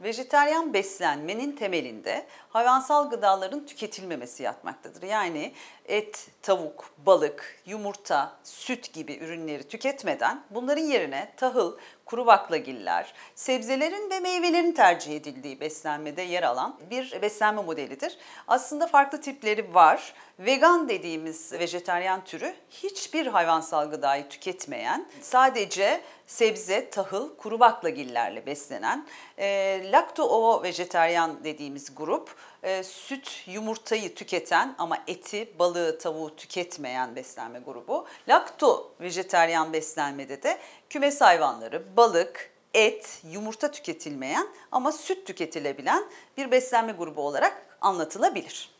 Vejeteryan beslenmenin temelinde hayvansal gıdaların tüketilmemesi yatmaktadır. Yani et, tavuk, balık, yumurta, süt gibi ürünleri tüketmeden bunların yerine tahıl, kuru baklagiller, sebzelerin ve meyvelerin tercih edildiği beslenmede yer alan bir beslenme modelidir. Aslında farklı tipleri var. Vegan dediğimiz vejeteryan türü hiçbir hayvansal gıdayı tüketmeyen, sadece sebze, tahıl, kuru baklagillerle beslenen, e, lakto-ovo vejeteryan dediğimiz grup e, süt, yumurtayı tüketen ama eti, balığı, tavuğu tüketmeyen beslenme grubu. Lakto vejeteryan beslenmede de kümes hayvanları, balık, et, yumurta tüketilmeyen ama süt tüketilebilen bir beslenme grubu olarak anlatılabilir.